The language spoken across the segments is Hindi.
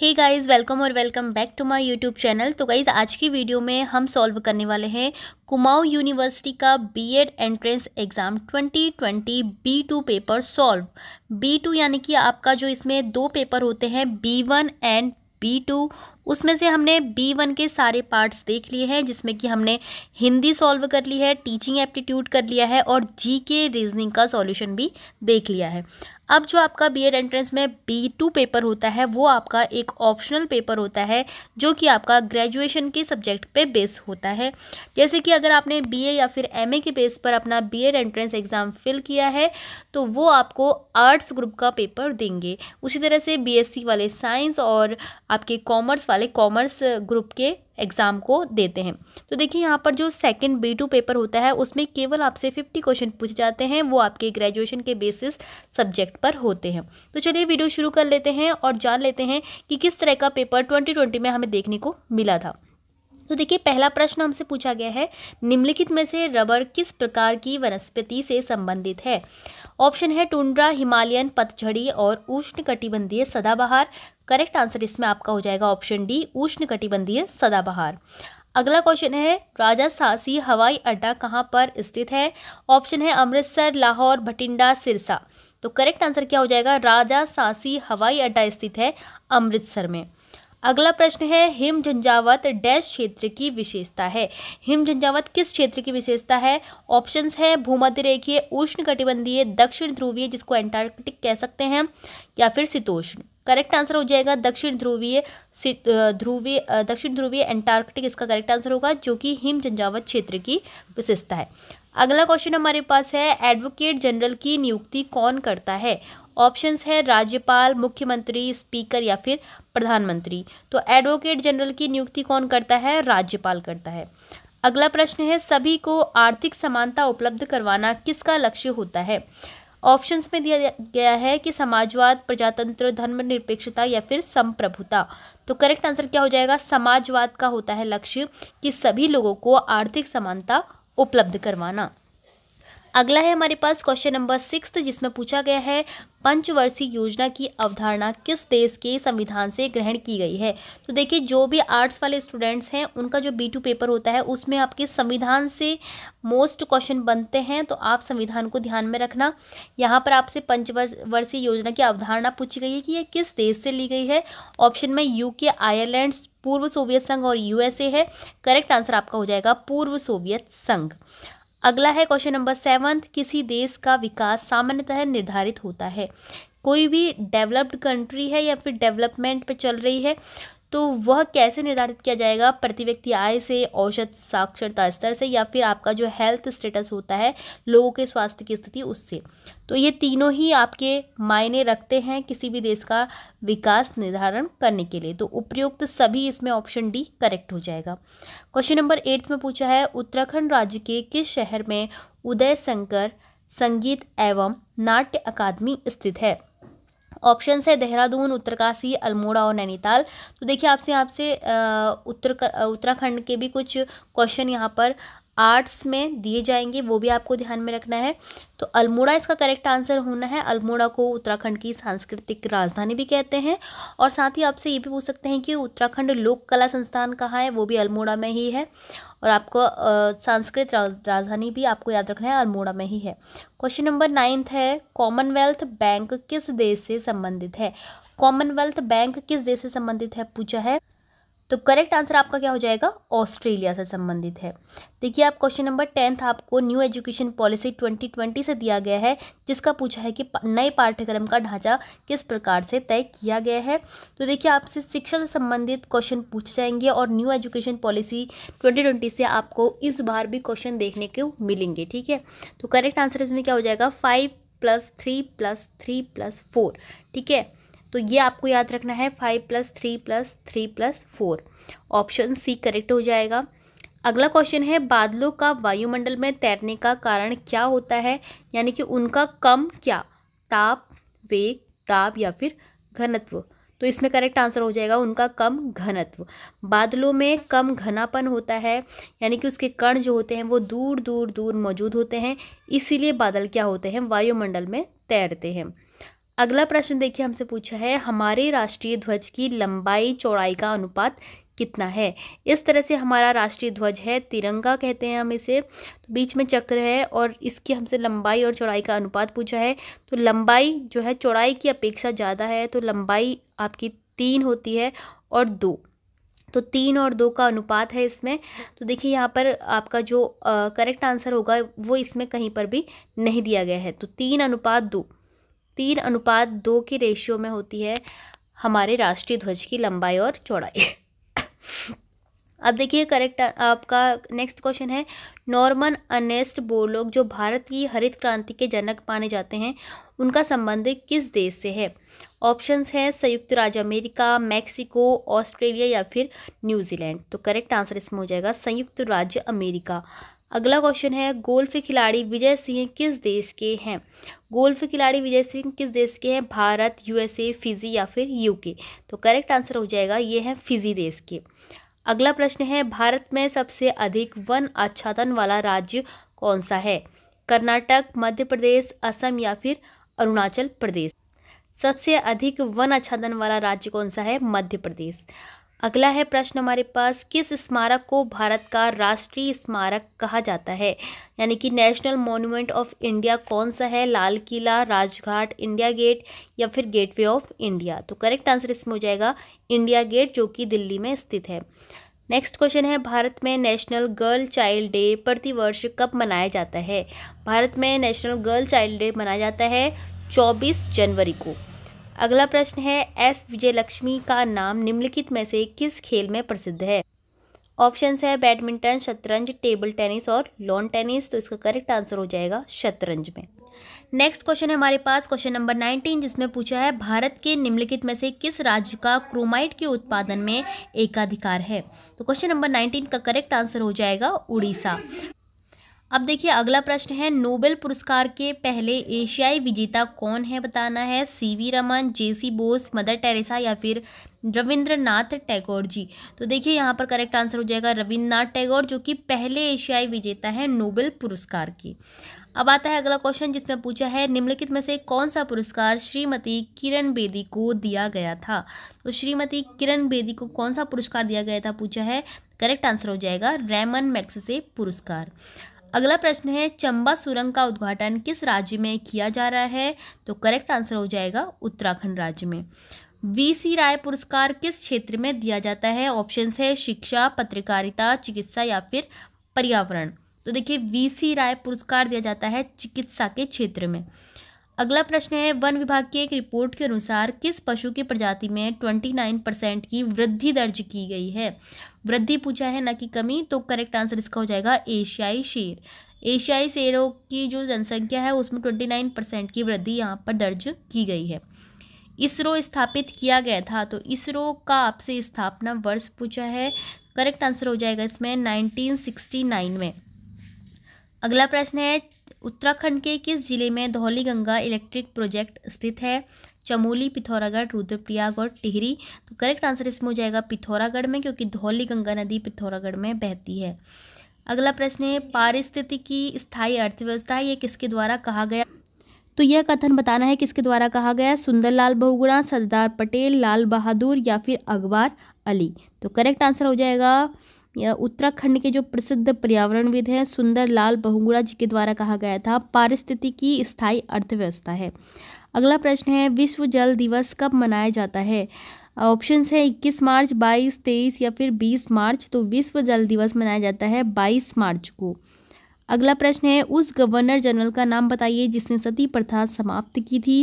हे गाइस वेलकम और welcome back to my YouTube channel तो गाइस आज की वीडियो में हम सॉल्व करने वाले हैं कुमाऊ यूनिवर्सिटी का B Ed entrance exam 2020 B two paper solve B two यानी कि आपका जो इसमें दो पेपर होते हैं B one and B two उसमें से हमने बी वन के सारे पार्ट्स देख लिए हैं जिसमें कि हमने हिंदी सॉल्व कर ली है टीचिंग एप्टीट्यूड कर लिया है और जी के रीजनिंग का सॉल्यूशन भी देख लिया है अब जो आपका बी एंट्रेंस में बी टू पेपर होता है वो आपका एक ऑप्शनल पेपर होता है जो कि आपका ग्रेजुएशन के सब्जेक्ट पे बेस होता है जैसे कि अगर आपने बी या फिर एम के बेस पर अपना बी एंट्रेंस एग्ज़ाम फिल किया है तो वो आपको आर्ट्स ग्रुप का पेपर देंगे उसी तरह से बी वाले साइंस और आपके कॉमर्स वाले कॉमर्स ग्रुप के एग्ज़ाम को देते हैं तो देखिए यहाँ पर जो सेकेंड बी टू पेपर होता है उसमें केवल आपसे फिफ्टी क्वेश्चन पूछे जाते हैं वो आपके ग्रेजुएशन के बेसिस सब्जेक्ट पर होते हैं तो चलिए वीडियो शुरू कर लेते हैं और जान लेते हैं कि किस तरह का पेपर ट्वेंटी ट्वेंटी में हमें देखने को मिला था तो देखिए पहला प्रश्न हमसे पूछा गया है निम्नलिखित में से रबर किस प्रकार की वनस्पति से संबंधित है ऑप्शन है टुंड्रा हिमालयन पतझड़ी और उष्ण कटिबंधीय सदाबहार करेक्ट आंसर इसमें आपका हो जाएगा ऑप्शन डी उष्ण कटिबंधीय सदाबहार अगला क्वेश्चन है राजा सासी हवाई अड्डा कहाँ पर स्थित है ऑप्शन है अमृतसर लाहौर भटिंडा सिरसा तो करेक्ट आंसर क्या हो जाएगा राजा सासी हवाई अड्डा स्थित है अमृतसर में अगला प्रश्न है हिम झंझावत डैश क्षेत्र की विशेषता है हिम झंझावत किस क्षेत्र की विशेषता है ऑप्शंस हैं भूमध्य रेखीय उष्ण कटिबंधीय दक्षिण ध्रुवीय जिसको एंटार्कटिक कह सकते हैं या फिर शीतोष्ण करेक्ट आंसर हो जाएगा दक्षिण ध्रुवीय ध्रुवीय दक्षिण ध्रुवीय एंटार्कटिक इसका करेक्ट आंसर होगा जो कि हिम जंजावत क्षेत्र की विशेषता है अगला क्वेश्चन हमारे पास है एडवोकेट जनरल की नियुक्ति कौन करता है ऑप्शंस है राज्यपाल मुख्यमंत्री स्पीकर या फिर प्रधानमंत्री तो एडवोकेट जनरल की नियुक्ति कौन करता है राज्यपाल करता है अगला प्रश्न है सभी को आर्थिक समानता उपलब्ध करवाना किसका लक्ष्य होता है ऑप्शंस में दिया गया है कि समाजवाद प्रजातंत्र धर्मनिरपेक्षता या फिर संप्रभुता तो करेक्ट आंसर क्या हो जाएगा समाजवाद का होता है लक्ष्य कि सभी लोगों को आर्थिक समानता उपलब्ध करवाना अगला है हमारे पास क्वेश्चन नंबर सिक्स जिसमें पूछा गया है पंचवर्षीय योजना की अवधारणा किस देश के संविधान से ग्रहण की गई है तो देखिए जो भी आर्ट्स वाले स्टूडेंट्स हैं उनका जो बी टू पेपर होता है उसमें आपके संविधान से मोस्ट क्वेश्चन बनते हैं तो आप संविधान को ध्यान में रखना यहाँ पर आपसे पंचवर्षीय योजना की अवधारणा पूछी गई है कि यह किस देश से ली गई है ऑप्शन में यूके आयरलैंड पूर्व सोवियत संघ और यूएसए है करेक्ट आंसर आपका हो जाएगा पूर्व सोवियत संघ अगला है क्वेश्चन नंबर सेवन्थ किसी देश का विकास सामान्यतः निर्धारित होता है कोई भी डेवलप्ड कंट्री है या फिर डेवलपमेंट पे चल रही है तो वह कैसे निर्धारित किया जाएगा प्रति व्यक्ति आय से औषध साक्षरता स्तर से या फिर आपका जो हेल्थ स्टेटस होता है लोगों के स्वास्थ्य की स्थिति उससे तो ये तीनों ही आपके मायने रखते हैं किसी भी देश का विकास निर्धारण करने के लिए तो उपयुक्त सभी इसमें ऑप्शन डी करेक्ट हो जाएगा क्वेश्चन नंबर एट्थ में पूछा है उत्तराखंड राज्य के किस शहर में उदय शंकर संगीत एवं नाट्य अकादमी स्थित है ऑप्शन है देहरादून उत्तरकाशी अल्मोड़ा और नैनीताल तो देखिए आपसे आपसे उत्तर उत्तराखंड के भी कुछ क्वेश्चन यहाँ पर आर्ट्स में दिए जाएंगे वो भी आपको ध्यान में रखना है तो अल्मोड़ा इसका करेक्ट आंसर होना है अल्मोड़ा को उत्तराखंड की सांस्कृतिक राजधानी भी कहते हैं और साथ ही आपसे ये भी पूछ सकते हैं कि उत्तराखंड लोक कला संस्थान कहाँ है वो भी अल्मोड़ा में ही है और आपको सांस्कृतिक राजधानी भी आपको याद रखना है अल्मोड़ा में ही है क्वेश्चन नंबर नाइन्थ है कॉमनवेल्थ बैंक किस देश से संबंधित है कॉमनवेल्थ बैंक किस देश से संबंधित है पूछा है तो करेक्ट आंसर आपका क्या हो जाएगा ऑस्ट्रेलिया से संबंधित है देखिए आप क्वेश्चन नंबर टेंथ आपको new education policy twenty twenty से दिया गया है जिसका पूछा है कि नए पाठ्यक्रम का ढांचा किस प्रकार से तय किया गया है तो देखिए आपसे शिक्षा से संबंधित क्वेश्चन पूछे जाएंगे और new education policy twenty twenty से आपको इस बार भी क्वेश्चन देखने को मिलेंगे ठीक है तो करेक्ट आंसर इसमें क्या हो जाएगा five plus three plus three plus four ठीक है तो ये आपको याद रखना है five plus three plus three plus four option C correct हो जाएगा अगला क्वेश्चन है बादलों का वायुमंडल में तैरने का कारण क्या होता है यानी कि उनका कम क्या ताप वेग ताप या फिर घनत्व तो इसमें करेक्ट आंसर हो जाएगा उनका कम घनत्व बादलों में कम घनापन होता है यानी कि उसके कण जो होते हैं वो दूर दूर दूर मौजूद होते हैं इसीलिए बादल क्या होते हैं वायुमंडल में तैरते हैं अगला प्रश्न देखिए हमसे पूछा है हमारे राष्ट्रीय ध्वज की लंबाई चौड़ाई का अनुपात कितना है इस तरह से हमारा राष्ट्रीय ध्वज है तिरंगा कहते हैं हम इसे तो बीच में चक्र है और इसकी हमसे लंबाई और चौड़ाई का अनुपात पूछा है तो लंबाई जो है चौड़ाई की अपेक्षा ज़्यादा है तो लंबाई आपकी तीन होती है और दो तो तीन और दो का अनुपात है इसमें तो देखिए यहाँ पर आपका जो करेक्ट आंसर होगा वो इसमें कहीं पर भी नहीं दिया गया है तो तीन अनुपात दो तीन अनुपात दो की रेशियो में होती है हमारे राष्ट्रीय ध्वज की लंबाई और चौड़ाई अब देखिए करेक्ट आपका नेक्स्ट क्वेश्चन है नॉर्मन अनेस्ट बोलोग जो भारत की हरित क्रांति के जनक माने जाते हैं उनका संबंध किस देश से है ऑप्शंस है संयुक्त राज्य अमेरिका मैक्सिको ऑस्ट्रेलिया या फिर न्यूजीलैंड तो करेक्ट आंसर इसमें हो जाएगा संयुक्त राज्य अमेरिका अगला क्वेश्चन है गोल्फ खिलाड़ी विजय सिंह किस देश के हैं गोल्फ खिलाड़ी विजय सिंह किस देश के हैं भारत यूएसए फिजी या फिर यूके तो करेक्ट आंसर हो जाएगा ये है फिजी देश के अगला प्रश्न है भारत में सबसे अधिक वन आच्छादन वाला राज्य कौन सा है कर्नाटक मध्य प्रदेश असम या फिर अरुणाचल प्रदेश सबसे अधिक वन आच्छादन वाला राज्य कौन सा है मध्य प्रदेश अगला है प्रश्न हमारे पास किस स्मारक को भारत का राष्ट्रीय स्मारक कहा जाता है यानी कि नेशनल मोन्यूमेंट ऑफ इंडिया कौन सा है लाल किला राजघाट इंडिया गेट या फिर गेटवे ऑफ इंडिया तो करेक्ट आंसर इसमें हो जाएगा इंडिया गेट जो कि दिल्ली में स्थित है नेक्स्ट क्वेश्चन है भारत में नेशनल गर्ल चाइल्ड डे प्रतिवर्ष कब मनाया जाता है भारत में नेशनल गर्ल चाइल्ड डे मनाया जाता है चौबीस जनवरी को अगला प्रश्न है एस विजयलक्ष्मी का नाम निम्नलिखित में से किस खेल में प्रसिद्ध है ऑप्शंस है बैडमिंटन शतरंज टेबल टेनिस और लॉन टेनिस तो इसका करेक्ट आंसर हो जाएगा शतरंज में नेक्स्ट क्वेश्चन है हमारे पास क्वेश्चन नंबर नाइनटीन जिसमें पूछा है भारत के निम्नलिखित में से किस राज्य का क्रोमाइट के उत्पादन में एकाधिकार है तो क्वेश्चन नंबर नाइनटीन का करेक्ट आंसर हो जाएगा उड़ीसा अब देखिए अगला प्रश्न है नोबेल पुरस्कार के पहले एशियाई विजेता कौन है बताना है C V Raman J C Bose Mother Teresa या फिर रविंद्रनाथ टैगोर जी तो देखिए यहाँ पर करेक्ट आंसर हो जाएगा रविन्द्रनाथ टैगोर जो कि पहले एशियाई विजेता है नोबेल पुरस्कार के अब आता है अगला क्वेश्चन जिसमें पूछा है निम्नलिखित में से कौन सा पुरस्कार श्रीमती किरण बेदी को दिया गया था तो श्रीमती किरण बेदी को कौन सा पुरस्कार दिया गया था पूछा है करेक्ट आंसर हो जाएगा रैमन से पुरस्कार अगला प्रश्न है चंबा सुरंग का उद्घाटन किस राज्य में किया जा रहा है तो करेक्ट आंसर हो जाएगा उत्तराखंड राज्य में वी सी राय पुरस्कार किस क्षेत्र में दिया जाता है ऑप्शन है शिक्षा पत्रकारिता चिकित्सा या फिर पर्यावरण तो देखिए वी सी राय पुरस्कार दिया जाता है चिकित्सा के क्षेत्र में अगला प्रश्न है वन विभाग की एक रिपोर्ट के अनुसार किस पशु की प्रजाति में ट्वेंटी नाइन परसेंट की वृद्धि दर्ज की गई है वृद्धि पूछा है ना कि कमी तो करेक्ट आंसर इसका हो जाएगा एशियाई शेर एशियाई शेरों की जो जनसंख्या है उसमें ट्वेंटी नाइन परसेंट की वृद्धि यहाँ पर दर्ज की गई है इसरो स्थापित किया गया था तो इसरो का आपसे स्थापना वर्ष पूछा है करेक्ट आंसर हो जाएगा इसमें नाइन में अगला प्रश्न है उत्तराखंड के किस जिले में धौली गंगा इलेक्ट्रिक प्रोजेक्ट स्थित है चमोली पिथौरागढ़ रुद्रप्रयाग और टिहरी तो करेक्ट आंसर इसमें हो जाएगा पिथौरागढ़ में क्योंकि धौली गंगा नदी पिथौरागढ़ में बहती है अगला प्रश्न है पारिस्थितिकी स्थायी अर्थव्यवस्था ये किसके द्वारा कहा गया तो यह कथन बताना है किसके द्वारा कहा गया सुंदरलाल बहुगुणा सरदार पटेल लाल बहादुर या फिर अखबार अली तो करेक्ट आंसर हो जाएगा उत्तराखंड के जो प्रसिद्ध पर्यावरणविद हैं सुंदरलाल बहुगुणा जी के द्वारा कहा गया था पारिस्थितिकी स्थायी अर्थव्यवस्था है अगला प्रश्न है विश्व जल दिवस कब मनाया जाता है ऑप्शंस है इक्कीस मार्च बाईस तेईस या फिर बीस मार्च तो विश्व जल दिवस मनाया जाता है बाईस मार्च को अगला प्रश्न है उस गवर्नर जनरल का नाम बताइए जिसने सती प्रथा समाप्त की थी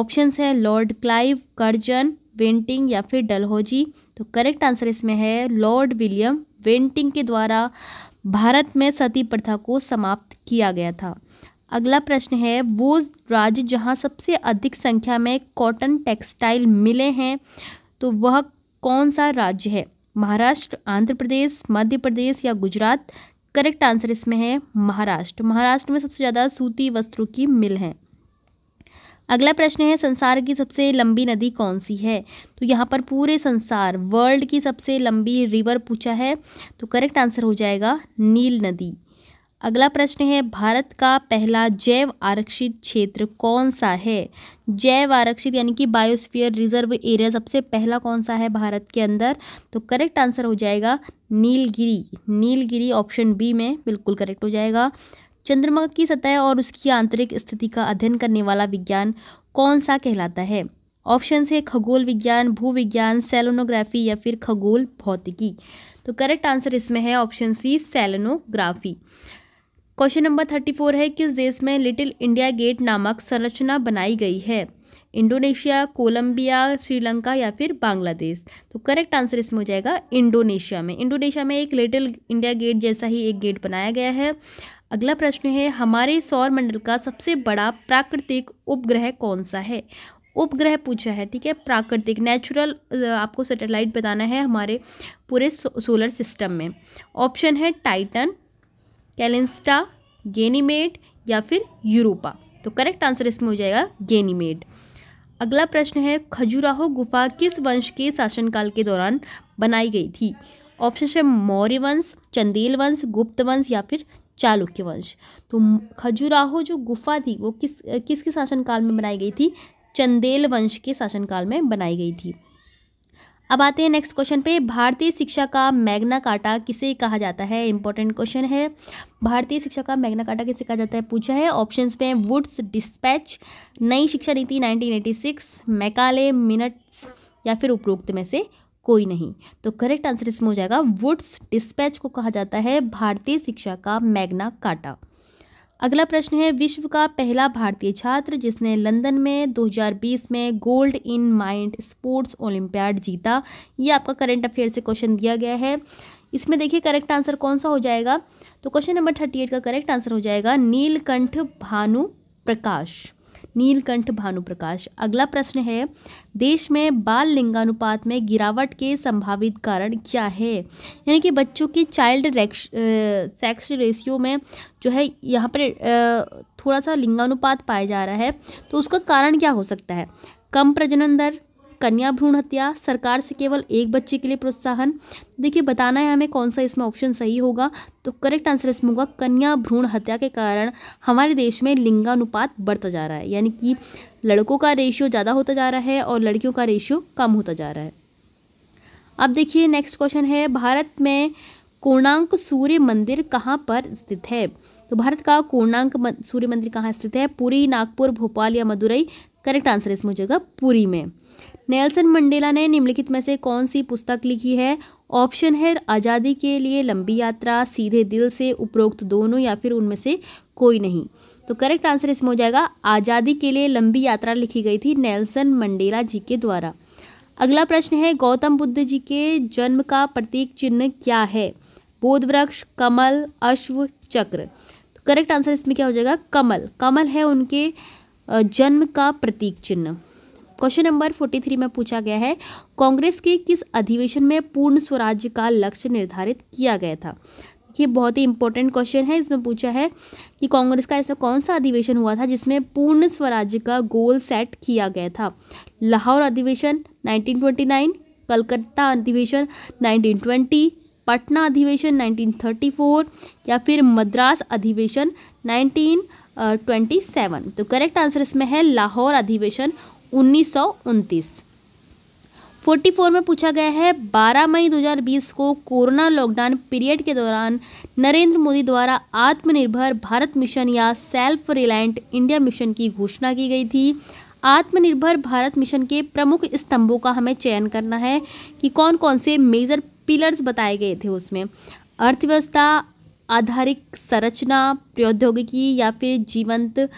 ऑप्शंस है लॉर्ड क्लाइव कर्जन वेंटिंग या फिर डलहौजी तो करेक्ट आंसर इसमें है लॉर्ड विलियम वेंटिंग के द्वारा भारत में सती प्रथा को समाप्त किया गया था अगला प्रश्न है वो राज्य जहाँ सबसे अधिक संख्या में कॉटन टेक्सटाइल मिले हैं तो वह कौन सा राज्य है महाराष्ट्र आंध्र प्रदेश मध्य प्रदेश या गुजरात करेक्ट आंसर इसमें है महाराष्ट्र महाराष्ट्र में सबसे ज़्यादा सूती वस्त्रों की मिल है अगला प्रश्न है संसार की सबसे लंबी नदी कौन सी है तो यहाँ पर पूरे संसार वर्ल्ड की सबसे लंबी रिवर पूछा है तो करेक्ट आंसर हो जाएगा नील नदी अगला प्रश्न है भारत का पहला जैव आरक्षित क्षेत्र कौन सा है जैव आरक्षित यानी कि बायोस्फीयर रिजर्व एरिया सबसे पहला कौन सा है भारत के अंदर तो करेक्ट आंसर हो जाएगा नीलगिरी नीलगिरी ऑप्शन बी में बिल्कुल करेक्ट हो जाएगा चंद्रमा की सतह और उसकी आंतरिक स्थिति का अध्ययन करने वाला विज्ञान कौन सा कहलाता है ऑप्शन है खगोल विज्ञान भू विज्ञान सेलोनोग्राफी या फिर खगोल भौतिकी तो करेक्ट आंसर इसमें है option C selenography question number thirty four है किस देश में लिटिल इंडिया गेट नामक संरचना बनाई गई है इंडोनेशिया कोलंबिया श्रीलंका या फिर बांग्लादेश तो करेक्ट आंसर इसमें हो जाएगा इंडोनेशिया में इंडोनेशिया में एक लिटिल इंडिया गेट जैसा ही एक गेट बनाया गया है अगला प्रश्न है हमारे सौर मंडल का सबसे बड़ा प्राकृतिक उपग्रह कौन सा है उपग्रह पूछा है ठीक है प्राकृतिक नेचुरल आपको सैटेलाइट बताना है हमारे पूरे सो, सोलर सिस्टम में ऑप्शन है टाइटन कैलेंस्टा गेनीमेड या फिर यूरोपा तो करेक्ट आंसर इसमें हो जाएगा गेनीमेड अगला प्रश्न है खजुराहो गुफा किस वंश के शासनकाल के दौरान बनाई गई थी ऑप्शन है मौर्य वंश चंदेल वंश गुप्त वंश या फिर चालुक्य वंश तो खजुराहो जो गुफा थी वो किस किसके शासनकाल में बनाई गई थी चंदेल वंश के शासनकाल में बनाई गई थी अब आते हैं नेक्स्ट क्वेश्चन पे भारतीय शिक्षा का मैग्ना काटा किसे कहा जाता है इंपॉर्टेंट क्वेश्चन है भारतीय शिक्षा का मैग्ना काटा किसे कहा जाता है पूछा है ऑप्शंस पे वुड्स डिस्पैच नई शिक्षा नीति 1986 मैकाले मिनट्स या फिर उपरोक्त में से कोई नहीं तो करेक्ट आंसर इसमें हो जाएगा वुड्स डिस्पैच को कहा जाता है भारतीय शिक्षा का मैग्ना काटा अगला प्रश्न है विश्व का पहला भारतीय छात्र जिसने लंदन में 2020 में gold in mind sports olympiad जीता ये आपका करंट अफेयर से क्वेश्चन दिया गया है इसमें देखिए करेक्ट आंसर कौन सा हो जाएगा तो क्वेश्चन नंबर थर्टी एट का करेक्ट आंसर हो जाएगा नीलकंठ भानु प्रकाश नीलकंठ भानुप्रकाश अगला प्रश्न है देश में बाल लिंगानुपात में गिरावट के संभावित कारण क्या है यानी कि बच्चों की चाइल्ड सेक्स रेशियो में जो है यहाँ पर थोड़ा सा लिंगानुपात पाया जा रहा है तो उसका कारण क्या हो सकता है कम प्रजनन दर कन्या भ्रूण हत्या सरकार से केवल एक बच्चे के लिए प्रोत्साहन तो देखिए बताना है हमें कौन सा इसमें ऑप्शन सही होगा तो करेक्ट आंसर इसमें होगा कन्या भ्रूण हत्या के कारण हमारे देश में लिंगानुपात बढ़ता जा रहा है यानी कि लड़कों का रेशियो ज़्यादा होता जा रहा है और लड़कियों का रेशियो कम होता जा रहा है अब देखिए नेक्स्ट क्वेश्चन है भारत में कोणांक सूर्य मंदिर कहाँ पर स्थित है तो भारत का कोणांक सूर्य मंदिर कहाँ स्थित है पूरी नागपुर भोपाल या मदुरई करेक्ट आंसर इसमें हो जाएगा पूरी में नेल्सन मंडेला ने निम्नलिखित में से कौन सी पुस्तक लिखी है ऑप्शन है आज़ादी के लिए लंबी यात्रा सीधे दिल से उपरोक्त दोनों या फिर उनमें से कोई नहीं तो करेक्ट आंसर इसमें हो जाएगा आज़ादी के लिए लंबी यात्रा लिखी गई थी नेल्सन मंडेला जी के द्वारा अगला प्रश्न है गौतम बुद्ध जी के जन्म का प्रतीक चिन्ह क्या है बोध वृक्ष कमल अश्व चक्र तो करेक्ट आंसर इसमें क्या हो जाएगा कमल कमल है उनके जन्म का प्रतीक चिन्ह क्वेश्चन नंबर फोर्टी थ्री में पूछा गया है कांग्रेस के किस अधिवेशन में पूर्ण स्वराज्य का लक्ष्य निर्धारित किया गया था ये बहुत ही इंपॉर्टेंट क्वेश्चन है इसमें पूछा है कि कांग्रेस का ऐसा कौन सा अधिवेशन हुआ था जिसमें पूर्ण स्वराज्य का गोल सेट किया गया था लाहौर अधिवेशन 1929 कलकत्ता अधिवेशन 1920 पटना अधिवेशन 1934 या फिर मद्रास अधिवेशन 1927 तो करेक्ट आंसर इसमें है लाहौर अधिवेशन उन्नीस सौ उनतीस फोर्टी फोर में पूछा गया है 12 मई 2020 को कोरोना लॉकडाउन पीरियड के दौरान नरेंद्र मोदी द्वारा आत्मनिर्भर भारत मिशन या सेल्फ रिलायंट इंडिया मिशन की घोषणा की गई थी आत्मनिर्भर भारत मिशन के प्रमुख स्तंभों का हमें चयन करना है कि कौन कौन से मेजर पिलर्स बताए गए थे उसमें अर्थव्यवस्था आधारित संरचना प्रौद्योगिकी या फिर जीवंत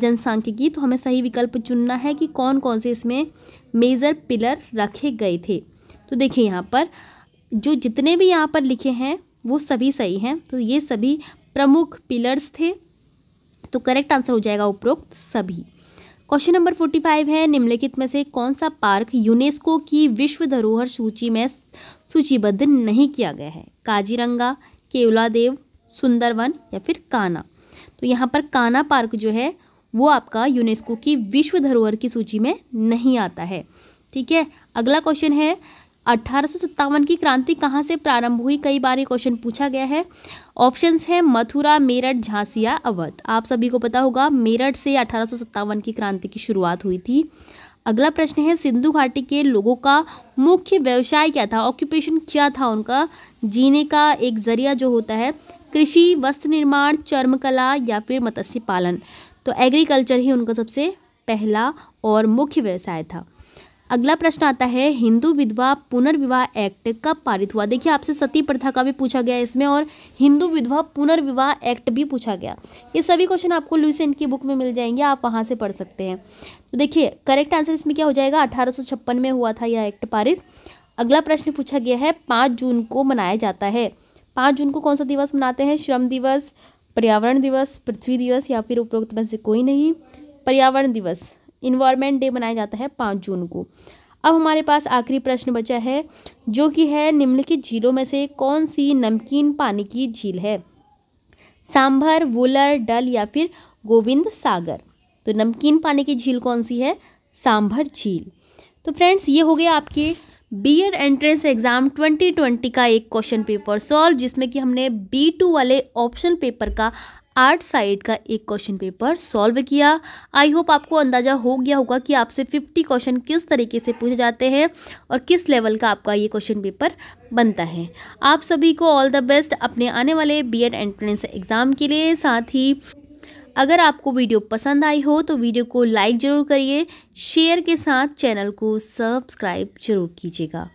जनसांख्यिकी तो हमें सही विकल्प चुनना है कि कौन कौन से इसमें मेजर पिलर रखे गए थे तो देखिए यहाँ पर जो जितने भी यहाँ पर लिखे हैं वो सभी सही हैं तो ये सभी प्रमुख पिलर्स थे तो करेक्ट आंसर हो जाएगा उपरोक्त सभी क्वेश्चन नंबर फोर्टी फाइव है निम्नलिखित में से कौन सा पार्क यूनेस्को की विश्व धरोहर सूची में सूचीबद्ध नहीं किया गया है काजीरंगा केवलादेव सुंदरवन या फिर काना तो यहाँ पर काना पार्क जो है वो आपका यूनेस्को की विश्व धरोहर की सूची में नहीं आता है ठीक है अगला क्वेश्चन है अठारह की क्रांति कहाँ से प्रारंभ हुई कई बार ये क्वेश्चन पूछा गया है ऑप्शंस हैं मथुरा मेरठ झांसी या अवध आप सभी को पता होगा मेरठ से अठारह की क्रांति की शुरुआत हुई थी अगला प्रश्न है सिंधु घाटी के लोगों का मुख्य व्यवसाय क्या था ऑक्यूपेशन क्या था उनका जीने का एक जरिया जो होता है कृषि वस्त्र निर्माण चर्मकला या फिर मत्स्य पालन तो एग्रीकल्चर ही उनका सबसे पहला और मुख्य व्यवसाय था अगला प्रश्न आता है हिंदू विधवा पुनर्विवाह एक्ट कब पारित हुआ देखिए आपसे सती प्रथा का भी पूछा गया इसमें और हिंदू विधवा पुनर्विवाह एक्ट भी पूछा गया ये सभी क्वेश्चन आपको लूसेंट की बुक में मिल जाएंगे आप वहाँ से पढ़ सकते हैं तो देखिए करेक्ट आंसर इसमें क्या हो जाएगा अठारह में हुआ था यह एक्ट पारित अगला प्रश्न पूछा गया है पाँच जून को मनाया जाता है पाँच जून को कौन सा दिवस मनाते हैं श्रम दिवस पर्यावरण दिवस पृथ्वी दिवस या फिर उपरोक्त में से कोई नहीं पर्यावरण दिवस इन्वायरमेंट डे मनाया जाता है पाँच जून को अब हमारे पास आखिरी प्रश्न बचा है जो कि है निम्नलिखित झीलों में से कौन सी नमकीन पानी की झील है सांभर वुलर डल या फिर गोविंद सागर तो नमकीन पानी की झील कौन सी है सांभर झील तो फ्रेंड्स ये हो गया आपके बी एड एंट्रेंस एग्ज़ाम 2020 का एक क्वेश्चन पेपर सॉल्व जिसमें कि हमने बी टू वाले ऑप्शन पेपर का आर्ट साइड का एक क्वेश्चन पेपर सॉल्व किया आई होप आपको अंदाज़ा हो गया होगा कि आपसे फिफ्टी क्वेश्चन किस तरीके से पूछे जाते हैं और किस लेवल का आपका ये क्वेश्चन पेपर बनता है आप सभी को ऑल द बेस्ट अपने आने वाले बीएड एंट्रेंस एग्ज़ाम के लिए साथ ही अगर आपको वीडियो पसंद आई हो तो वीडियो को लाइक ज़रूर करिए शेयर के साथ चैनल को सब्सक्राइब जरूर कीजिएगा